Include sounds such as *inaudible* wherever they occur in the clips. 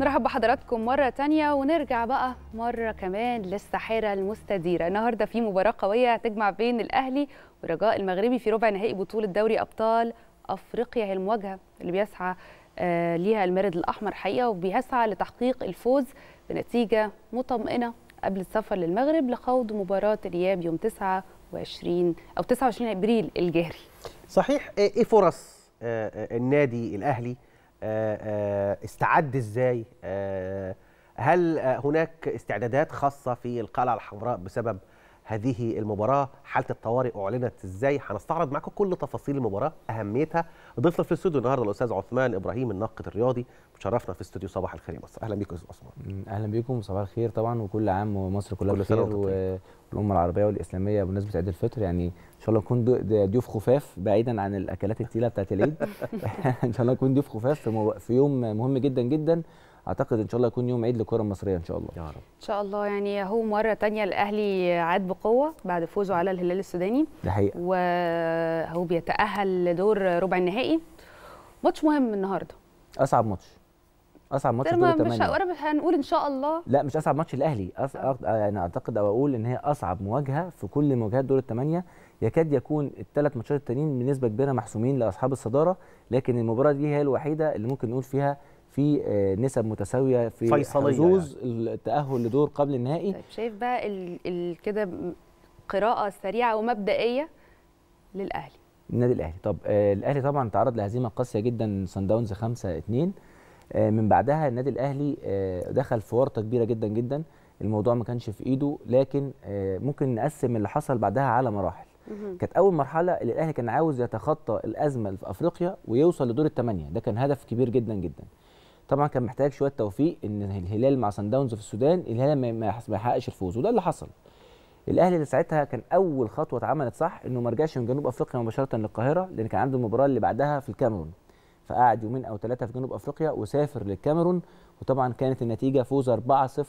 نرحب بحضراتكم مرة تانية ونرجع بقى مرة كمان للساحرة المستديرة النهاردة في مباراة قوية هتجمع بين الأهلي ورجاء المغربي في ربع نهائي بطولة دوري أبطال أفريقيا هي المواجهة اللي بيسعى آه، ليها المارد الأحمر حقيقة وبيسعى لتحقيق الفوز بنتيجة مطمئنة قبل السفر للمغرب لخوض مباراة الإياب يوم 29 أو 29 أبريل الجاري صحيح إيه, إيه فرص آه، آه، النادي الأهلي آه، آه، استعد ازاي آه، هل هناك استعدادات خاصه في القلعه الحمراء بسبب هذه المباراه حاله الطوارئ اعلنت ازاي هنستعرض معاكم كل تفاصيل المباراه اهميتها ضيفنا في الاستوديو النهارده الاستاذ عثمان ابراهيم الناقد الرياضي مشرفنا في استوديو صباح الخير يا مصر اهلا بيكم يا استاذ عثمان اهلا بيكم صباح الخير طبعا وكل عام ومصر كلها كل بخير والامه العربيه والاسلاميه بمناسبه عيد الفطر يعني ان شاء الله نكون ضيوف خفاف بعيدا عن الاكلات التقيله بتاعت العيد *laughs* ان شاء الله نكون ضيوف خفاف في, في يوم مهم جدا جدا اعتقد ان شاء الله يكون يوم عيد للكره المصريه ان شاء الله يا رب ان شاء الله يعني هو مره تانية الاهلي عاد بقوه بعد فوزه على الهلال السوداني ده حقيقه وهو بيتاهل لدور ربع النهائي ماتش مهم النهارده اصعب ماتش اصعب ماتش طيب، دور الثمانيه مش هنقول ان شاء الله لا مش اصعب ماتش الاهلي أص... أه. يعني اعتقد او اقول ان هي اصعب مواجهه في كل مواجهات دور الثمانيه يكاد يكون الثلاث ماتشات التانيين بنسبه كبيره محسومين لاصحاب الصداره لكن المباراه دي هي الوحيده اللي ممكن نقول فيها في آه، نسب متساويه في فيصلية حظوظ يعني. التاهل لدور قبل النهائي طيب شايف بقى كده قراءه سريعه ومبدئيه للاهلي النادي الاهلي طب آه الاهلي طبعا تعرض لهزيمه قاسيه جدا سان داونز 5 2 آه من بعدها النادي الاهلي آه دخل في ورطه كبيره جدا جدا الموضوع ما كانش في ايده لكن آه ممكن نقسم اللي حصل بعدها على مراحل كانت اول مرحله اللي الاهلي كان عاوز يتخطى الازمه في افريقيا ويوصل لدور الثمانيه ده كان هدف كبير جدا جدا طبعا كان محتاج شويه توفيق ان الهلال مع سان داونز في السودان الهلال ما يحققش الفوز وده اللي حصل الاهلي اللي ساعتها كان اول خطوه اتعملت صح انه ما رجعش من جنوب افريقيا مباشره للقاهره لان كان عنده المباراه اللي بعدها في الكاميرون فقعد يومين او ثلاثه في جنوب افريقيا وسافر للكاميرون وطبعا كانت النتيجه فوز 4-0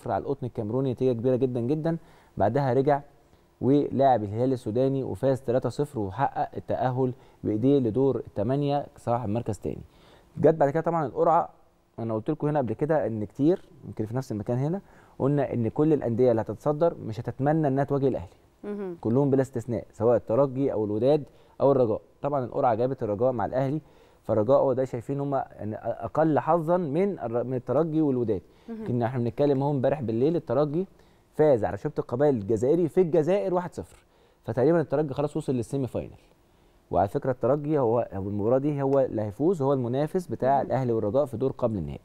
على القطن الكاميروني نتيجه كبيره جدا جدا بعدها رجع ولعب الهلال السوداني وفاز 3-0 وحقق التاهل بايديه لدور الثمانيه صراحه المركز الثاني جت بعد كده طبعا القرعه انا قلت لكم هنا قبل كده ان كتير يمكن في نفس المكان هنا قلنا ان كل الانديه اللي هتتصدر مش هتتمنى انها تواجه الاهلي كلهم بلا استثناء سواء الترجي او الوداد او الرجاء طبعا القرعه جابت الرجاء مع الاهلي فالرجاء ده شايفين هم اقل حظا من من الترجي والوداد كنا احنا بنتكلم اهو امبارح بالليل الترجي فاز على شبط القبائل الجزائري في الجزائر 1-0 فتقريبا الترجي خلاص وصل للسيمي فاينل وعلى فكره الترجي هو المباراه دي هو اللي هيفوز هو المنافس بتاع الاهلي والرجاء في دور قبل النهائي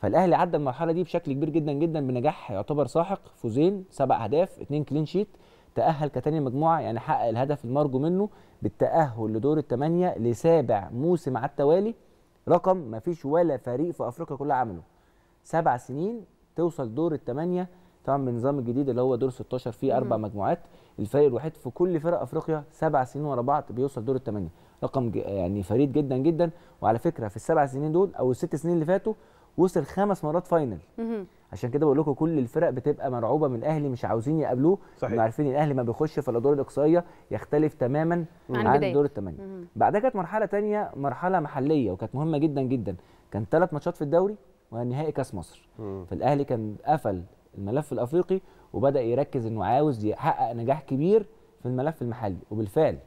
فالاهلي عدى المرحله دي بشكل كبير جدا جدا بنجاح يعتبر ساحق فوزين سبع اهداف اثنين كلين شيت تاهل كتاني مجموعه يعني حقق الهدف المرجو منه بالتاهل لدور الثمانيه لسابع موسم على التوالي رقم ما فيش ولا فريق في افريقيا كلها عمله سبع سنين توصل دور الثمانيه طبعا بالنظام الجديد اللي هو دور 16 فيه اربع مجموعات الفريق الوحيد في كل فرق افريقيا سبع سنين ورا بعض بيوصل دور الثمانيه رقم يعني فريد جدا جدا وعلى فكره في السبع سنين دول او الست سنين اللي فاتوا وصل خمس مرات فاينل عشان كده بقول لكم كل الفرق بتبقى مرعوبه من الاهلي مش عاوزين يقابلوه صحيح عارفين الاهلي ما بيخش في الادوار الاقصائيه يختلف تماما عن, عن دور الثمانيه بعدها كانت مرحله ثانيه مرحله محليه وكانت مهمه جدا جدا كان ثلاث ماتشات في الدوري ونهائي كاس مصر فالاهلي كان قفل الملف الافريقي وبدا يركز انه عاوز يحقق نجاح كبير في الملف المحلي وبالفعل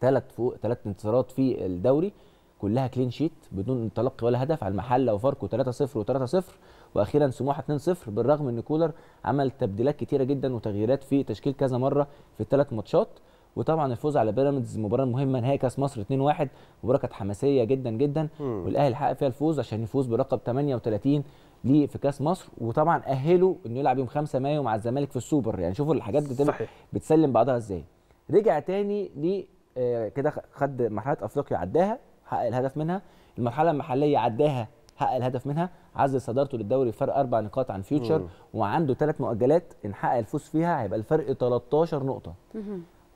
ثلاث فوق ثلاث انتصارات في الدوري كلها كلين شيت بدون تلقي ولا هدف على المحله وفاركو 3-0 و3-0 واخيرا سموحه 2-0 بالرغم ان كولر عمل تبديلات كتيره جدا وتغييرات في تشكيل كذا مره في الثلاث ماتشات وطبعا الفوز على بيراميدز مباراه مهمه نهائي كاس مصر 2-1 مباراه كانت حماسيه جدا جدا والاهلي حقق فيها الفوز عشان يفوز برقم 38 ليه في كاس مصر وطبعا اهله انه يلعب يوم 5 مايو مع الزمالك في السوبر يعني شوفوا الحاجات بتبقى بتسلم بعضها ازاي رجع تاني ل آه، كده خد مرحله افريقيا عداها حقق الهدف منها المرحله المحليه عداها حقق الهدف منها عزز صدارته للدوري بفرق اربع نقاط عن فيوتشر وعنده ثلاث مؤجلات ان حقق الفوز فيها هيبقى الفرق 13 نقطه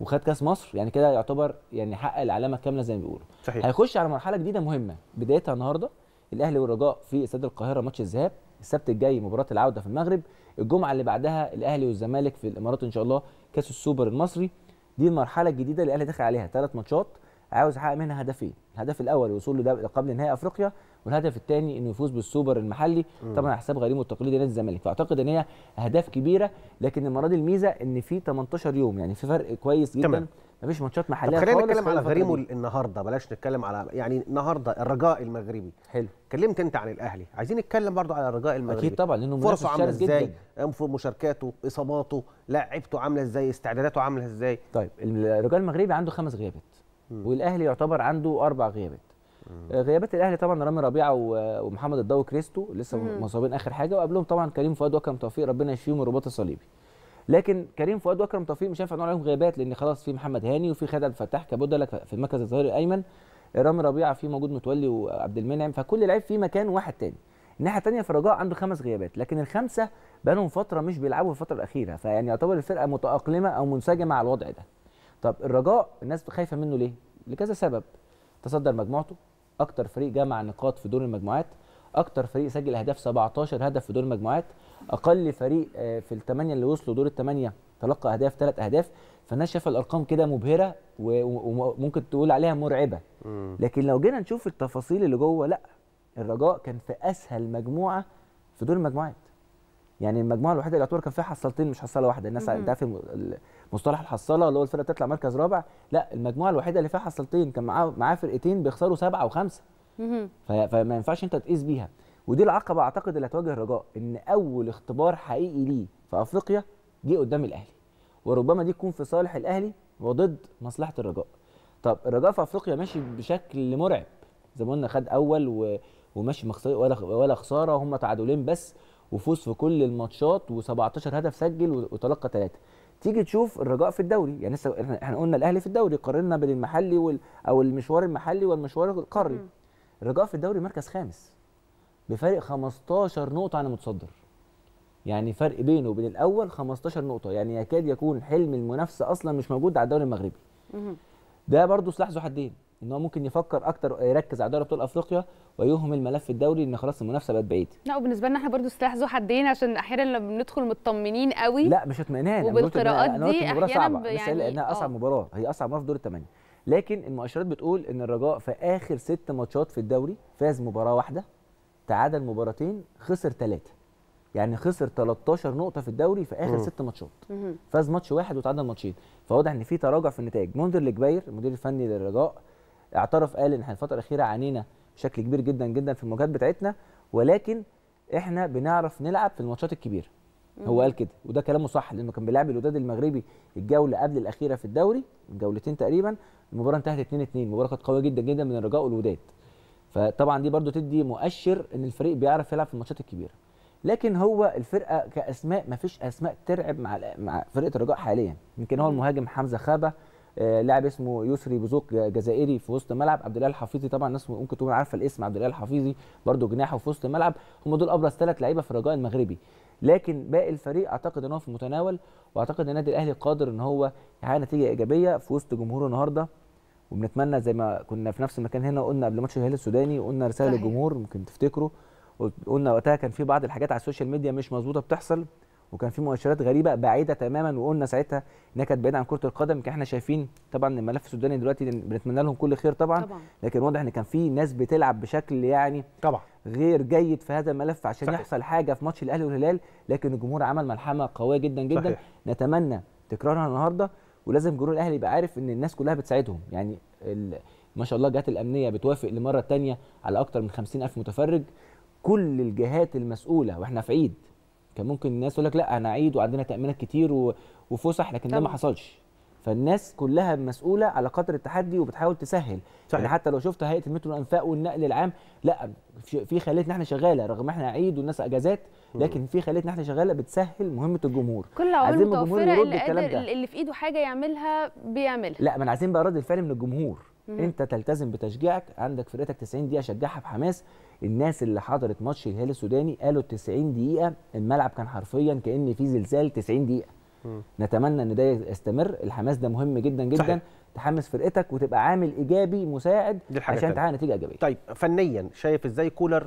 وخد كاس مصر يعني كده يعتبر يعني حقق العلامه الكامله زي ما بيقولوا هيخش على مرحله جديده مهمه بدايتها النهارده الاهلي والرجاء في استاد القاهره ماتش الذهاب السبت الجاي مباراه العوده في المغرب الجمعه اللي بعدها الاهلي والزمالك في الامارات ان شاء الله كاس السوبر المصري دي المرحله الجديده اللي الاهلي داخل عليها ثلاث ماتشات عاوز يحقق منها هدفين الهدف الاول الوصول لقبل نهائي افريقيا والهدف الثاني انه يفوز بالسوبر المحلي طبعا على حساب غريمه التقليدي نادي الزمالك فاعتقد ان هي اهداف كبيره لكن المره دي الميزه ان في 18 يوم يعني في فرق كويس جدا تمام. مفيش ماتشات محليه خلينا نتكلم على غريمه النهارده بلاش نتكلم على يعني النهارده الرجاء المغربي حلو كلمت انت عن الاهلي عايزين نتكلم برضو على الرجاء المغربي اكيد طبعا لانه فرصه عامله ازاي مشاركاته اصاباته لعبته عامله ازاي استعداداته عامله ازاي طيب الرجاء المغربي عنده خمس غيابات والاهلي يعتبر عنده اربع غيابات آه، غيابات الاهلي طبعا رامي ربيعه ومحمد الضوي كريستو لسه مصابين اخر حاجه وقبلهم طبعا كريم فؤاد واكرم توفيق ربنا يشفيهم الرباط الصليبي لكن كريم فؤاد واكرم توفيق مش هينفع نقول عليهم غيابات لان خلاص في محمد هاني وفي خالد الفتاح كبودلك في المركز الظهير الايمن رامي ربيعه في موجود متولي وعبد المنعم فكل لعيب في مكان واحد تاني الناحيه الثانيه في الرجاء عنده خمس غيابات لكن الخمسه بقالهم فتره مش بيلعبوا الفتره الاخيره فيعني يعتبر الفرقه متاقلمه او منسجمه على الوضع ده طب الرجاء الناس خايفه منه ليه لكذا سبب تصدر مجموعته اكتر فريق جمع نقاط في دور المجموعات اكتر فريق سجل اهداف 17 هدف في دور المجموعات اقل فريق آه، في الثمانيه اللي وصلوا دور الثمانيه تلقى اهداف ثلاث اهداف فالناس شايفه الارقام كده مبهره وممكن تقول عليها مرعبه لكن لو جينا نشوف التفاصيل اللي جوه لا الرجاء كان في اسهل مجموعه في دور المجموعات يعني المجموعه الوحيده اللي يعتبر كان فيها حصلتين مش حصله واحده الناس انت عارف مصطلح الحصاله اللي هو الفرقه بتطلع مركز رابع لا المجموعه الوحيده اللي فيها حصلتين كان معاه معاه فرقتين بيخسروا سبعه وخمسه فما ينفعش انت تقيس بيها ودي العقبه اعتقد اللي هتواجه الرجاء ان اول اختبار حقيقي ليه في افريقيا جه قدام الاهلي وربما دي تكون في صالح الاهلي وضد مصلحه الرجاء طب الرجاء في افريقيا ماشي بشكل مرعب زي ما قلنا خد اول و... وماشي ولا ولا خساره وهم تعادلين بس وفوز في كل الماتشات و17 هدف سجل وتلقى ثلاثه تيجي تشوف الرجاء في الدوري يعني لسه احنا قلنا الاهلي في الدوري قارنا بين المحلي وال او المشوار المحلي والمشوار القاري الرجاء في الدوري مركز خامس بفارق 15 نقطه عن المتصدر يعني فرق بينه وبين الاول 15 نقطه يعني يكاد يكون حلم المنافسه اصلا مش موجود على الدوري المغربي ده برضه سلاح ذو حدين ان هو ممكن يفكر اكتر يركز على دوري ابطال افريقيا ويهمل ملف الدوري ان خلاص المنافسه بقت بعيده. لا وبالنسبه لنا احنا برضه سلاح ذو حدين عشان احيانا لما بندخل مطمنين قوي لا مش اطمئنان وبالقراءات دي احيانا صعبه يعني لانها آه. اصعب مباراه هي اصعب مباراه في دور الثمانيه لكن المؤشرات بتقول ان الرجاء في اخر ست ماتشات في الدوري فاز مباراه واحده تعادل مباراتين خسر ثلاثه يعني خسر 13 نقطه في الدوري في اخر ست ماتشات فاز ماتش واحد وتعادل ماتشين فواضح ان في تراجع في النتائج منذر الكبير المدير الفني للرجاء اعترف قال ان احنا الفتره الاخيره عانينا بشكل كبير جدا جدا في المواجهات بتاعتنا ولكن احنا بنعرف نلعب في الماتشات الكبيره هو قال كده وده كلامه صح لانه كان بيلعب الوداد المغربي الجوله قبل الاخيره في الدوري جولتين تقريبا المباراه انتهت 2 2 مباراه كانت قويه جدا جدا من الرجاء والوداد فطبعا دي برده تدي مؤشر ان الفريق بيعرف يلعب في الماتشات الكبيره لكن هو الفرقه كاسماء ما فيش اسماء ترعب مع مع فرقه الرجاء حاليا يمكن هو المهاجم حمزه خابه آه، لاعب اسمه يسري بزوق آه، جزائري في وسط الملعب عبد الاله الحفيظي طبعا الناس ممكن تكون عارفه الاسم عبد الاله الحفيظي برده جناحه في وسط الملعب هم دول ابرز ثلاث لعيبه في الرجاء المغربي لكن باقي الفريق اعتقد ان هو في المتناول واعتقد ان النادي الاهلي قادر ان هو يحقق نتيجه ايجابيه في وسط جمهوره النهارده وبنتمنى زي ما كنا في نفس المكان هنا قلنا قبل ماتش الهلال السوداني وقلنا رساله للجمهور ممكن تفتكروا قلنا وقتها كان في بعض الحاجات على السوشيال ميديا مش مظبوطه بتحصل وكان في مؤشرات غريبه بعيده تماما وقلنا ساعتها انها كانت بعيده عن كره القدم احنا شايفين طبعا الملف السوداني دلوقتي بنتمنى لهم كل خير طبعا, طبعا. لكن واضح ان كان في ناس بتلعب بشكل يعني طبعا غير جيد في هذا الملف عشان صحيح. يحصل حاجه في ماتش الاهلي والهلال لكن الجمهور عمل ملحمه قويه جدا جدا صحيح. نتمنى تكرارها النهارده ولازم جمهور الاهلي يبقى عارف ان الناس كلها بتساعدهم يعني ما شاء الله الجهات الامنيه بتوافق لمره ثانيه على اكثر من 50000 متفرج كل الجهات المسؤوله واحنا في عيد كان ممكن الناس تقول لك لا هنعيد وعندنا تامينات كتير وفسح لكن ده ما حصلش فالناس كلها مسؤوله على قدر التحدي وبتحاول تسهل صحيح. يعني حتى لو شفت هيئه المترو والانفاق والنقل العام لا في خليتنا احنا شغاله رغم احنا عيد والناس اجازات لكن في خليتنا احنا شغاله بتسهل مهمه الجمهور كل عوامل متوفره اللي, قادر اللي في ايده حاجه يعملها بيعملها لا ما انا عايزين بقى رد الفعل من الجمهور مم. انت تلتزم بتشجيعك عندك فرقتك 90 دقيقه شجعها بحماس الناس اللي حضرت ماتش الهلال السوداني قالوا 90 دقيقه الملعب كان حرفيا كان في زلزال 90 دقيقه مم. نتمنى ان ده يستمر الحماس ده مهم جدا جدا صحيح. تحمس فرقتك وتبقى عامل ايجابي مساعد عشان تحقق نتيجه ايجابيه طيب فنيا شايف ازاي كولر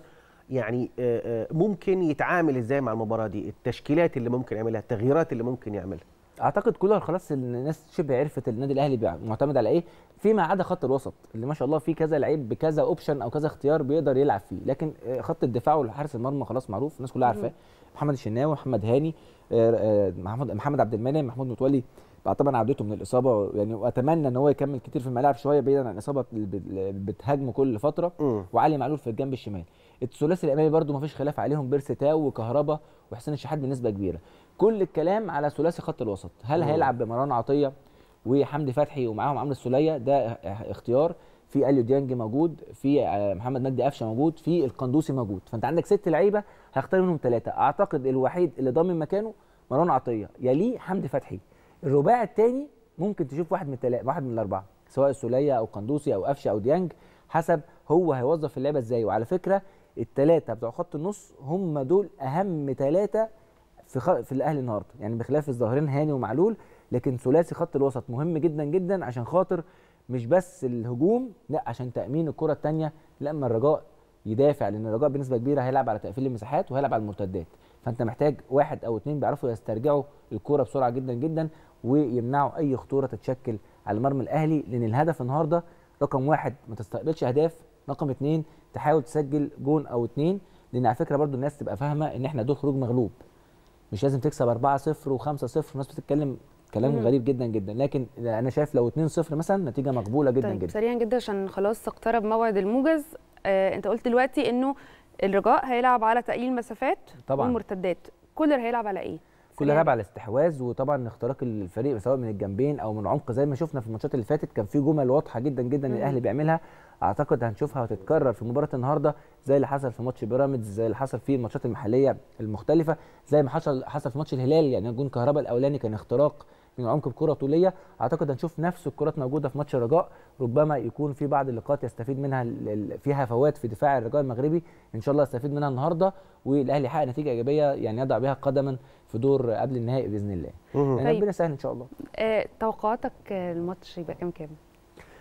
يعني آه، آه، ممكن يتعامل ازاي مع المباراه دي التشكيلات اللي ممكن يعملها التغييرات اللي ممكن يعملها اعتقد كولر خلاص الناس شبه عرفت النادي الاهلي معتمد على ايه فيما عدا خط الوسط اللي ما شاء الله فيه كذا لعيب بكذا اوبشن او كذا اختيار بيقدر يلعب فيه لكن آه، خط الدفاع والحارس المرمى خلاص معروف الناس كلها عارفاه محمد الشناوي محمد هاني آه، آه، محمد عبد المنعم محمود متولي طبعا عودته من الاصابه يعني واتمنى ان هو يكمل كتير في الملاعب شويه بعيدا عن الاصابه اللي بتهاجمه كل فتره م. وعلي معلول في الجنب الشمال الثلاثي الامامي برده ما فيش خلاف عليهم بيرس تاو وكهربا وحسين الشحات بنسبه كبيره كل الكلام على ثلاثي خط الوسط هل م. هيلعب بمروان عطيه وحمدي فتحي ومعاهم عمرو السوليه ده اختيار في اليو ديانج موجود في آه، محمد مجدي قفشه موجود في القندوسي موجود فانت عندك ست لعيبه هختار منهم ثلاثه اعتقد الوحيد اللي ضامن مكانه مروان عطيه يليه حمدي فتحي الرباع الثاني ممكن تشوف واحد من ثلاثه واحد من الاربعه سواء السوليه او قندوسي او قفشه او ديانج حسب هو هيوظف اللعبه ازاي وعلى فكره الثلاثه بتوع خط النص هم دول اهم ثلاثه في خ... في الاهلي النهارده يعني بخلاف الظاهرين هاني ومعلول لكن ثلاثي خط الوسط مهم جدا جدا عشان خاطر مش بس الهجوم لا عشان تامين الكره الثانيه لما الرجاء يدافع لان الرجاء بنسبه كبيره هيلعب على تقفيل المساحات وهيلعب على المرتدات فانت محتاج واحد او اثنين بيعرفوا يسترجعوا الكوره بسرعه جدا جدا ويمنعوا اي خطوره تتشكل على مرمى الاهلي لان الهدف النهارده رقم واحد ما تستقبلش اهداف رقم اثنين تحاول تسجل جون او اثنين لان على فكره برضو الناس تبقى فاهمه ان احنا دول خروج مغلوب مش لازم تكسب 4-0 و5-0 الناس بتتكلم كلام مم. غريب جدا جدا لكن انا شايف لو 2-0 مثلا نتيجه مقبوله جدا طيب جدا سريعا جدا عشان خلاص اقترب موعد الموجز آه انت قلت دلوقتي انه الرجاء هيلعب على تقليل مسافات طبعا والمرتدات كولر هيلعب على ايه كلها لعب على الاستحواذ وطبعا اختراق الفريق سواء من الجنبين او من عمق زي ما شفنا في الماتشات اللي فاتت كان في جمل واضحه جدا جدا الاهلي بيعملها اعتقد هنشوفها وتتكرر في مباراه النهارده زي اللي حصل في ماتش بيراميدز زي اللي حصل في الماتشات المحليه المختلفه زي ما حصل حصل في ماتش الهلال يعني جون كهربا الاولاني كان اختراق من عمق الكره طوليه اعتقد هنشوف نفس الكرات موجوده في ماتش الرجاء ربما يكون في بعض اللقاءات يستفيد منها فيها فوات في دفاع الرجاء المغربي ان شاء الله يستفيد منها النهارده والاهلي يحقق نتيجه ايجابيه يعني يضع بها قدما في دور قبل النهائي باذن الله يعني ربنا طيب. يسهل ان شاء الله آه، توقعاتك الماتش يبقى كام كام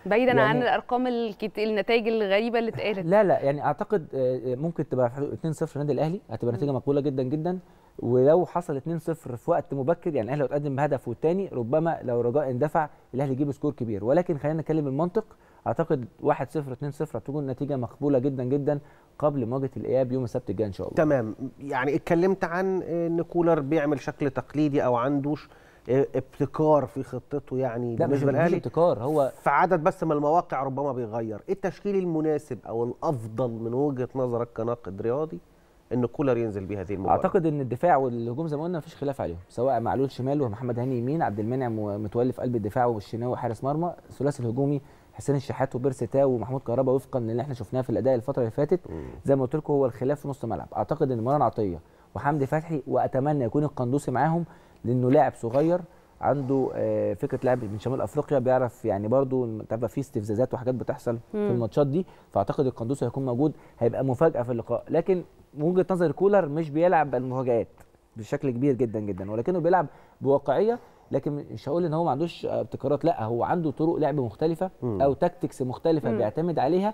بعيدا يعني عن الارقام الكتير النتائج الغريبه اللي اتقالت لا لا يعني اعتقد آه، آه، ممكن تبقى 2-0 النادي الاهلي هتبقى نتيجه مقبوله جدا جدا ولو حصل 2-0 في وقت مبكر يعني الاهلي لو اتقدم بهدف والتاني ربما لو رجاء اندفع الاهلي يجيب سكور كبير ولكن خلينا نتكلم المنطق اعتقد 1-0 2-0 هتكون نتيجه مقبوله جدا جدا قبل مواجهه الاياب يوم السبت الجاي ان شاء الله تمام يعني اتكلمت عن ان كولر بيعمل شكل تقليدي او عندوش ابتكار في خطته يعني لا بالنسبه للاهلي ابتكار هو في عدد بس من المواقع ربما بيغير ايه التشكيل المناسب او الافضل من وجهه نظرك كناقد رياضي ان كولر ينزل بهذه المباراه اعتقد ان الدفاع والهجوم زي ما قلنا مفيش خلاف عليهم سواء معلول شمال ومحمد هاني يمين عبد المنعم ومتولي في قلب الدفاع والشناوي حارس مرمى الثلاثي الهجومي حسين الشحات تاو ومحمود كهربا وفقا للي احنا شفناه في الاداء الفتره اللي فاتت زي ما قلت لكم هو الخلاف في نص الملعب اعتقد ان مروان عطيه وحمدي فتحي واتمنى يكون القندوسي معاهم لانه لاعب صغير عنده آه، فكره لعب من شمال افريقيا بيعرف يعني برضو تبقى في استفزازات وحاجات بتحصل مم. في الماتشات دي فاعتقد القندوسي هيكون موجود هيبقى مفاجاه في اللقاء لكن من وجهه نظر كولر مش بيلعب بالمفاجات بشكل كبير جدا جدا ولكنه بيلعب بواقعيه لكن مش هقول ان هو ما عندوش ابتكارات لا هو عنده طرق لعب مختلفه او تاكتكس مختلفه مم. بيعتمد عليها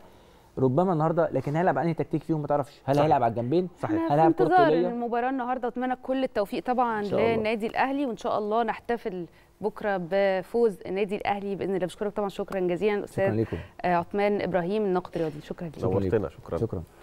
ربما النهارده لكن هيلعب انهي تكتيك فيهم ما تعرفش هل هيلعب على الجنبين صحيح هيلعب كره طوليه المباراه النهارده اتمنى كل التوفيق طبعا للنادي الاهلي وان شاء الله نحتفل بكره بفوز النادي الاهلي باذن الله بشكرك طبعا شكرا جزيلا استاذ آه، عثمان ابراهيم الناقد الرياضي شكرا جزيلا شكرا شكرا, شكرا.